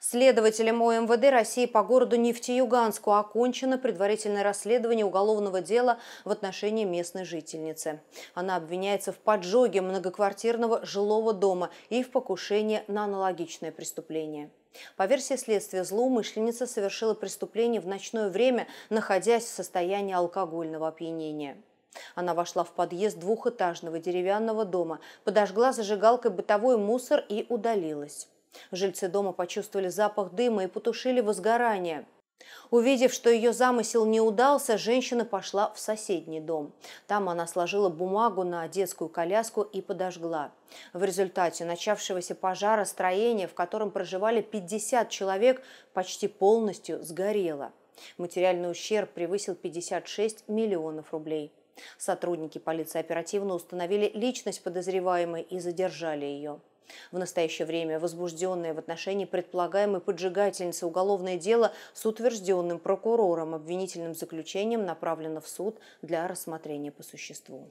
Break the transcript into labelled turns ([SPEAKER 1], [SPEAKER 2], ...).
[SPEAKER 1] Следователям ОМВД России по городу Нефтеюганску окончено предварительное расследование уголовного дела в отношении местной жительницы. Она обвиняется в поджоге многоквартирного жилого дома и в покушении на аналогичное преступление. По версии следствия, злоумышленница совершила преступление в ночное время, находясь в состоянии алкогольного опьянения. Она вошла в подъезд двухэтажного деревянного дома, подожгла зажигалкой бытовой мусор и удалилась. Жильцы дома почувствовали запах дыма и потушили возгорание. Увидев, что ее замысел не удался, женщина пошла в соседний дом. Там она сложила бумагу на детскую коляску и подожгла. В результате начавшегося пожара строение, в котором проживали 50 человек, почти полностью сгорело. Материальный ущерб превысил 56 миллионов рублей. Сотрудники полиции оперативно установили личность подозреваемой и задержали ее. В настоящее время возбужденное в отношении предполагаемой поджигательницы уголовное дело с утвержденным прокурором обвинительным заключением направлено в суд для рассмотрения по существу.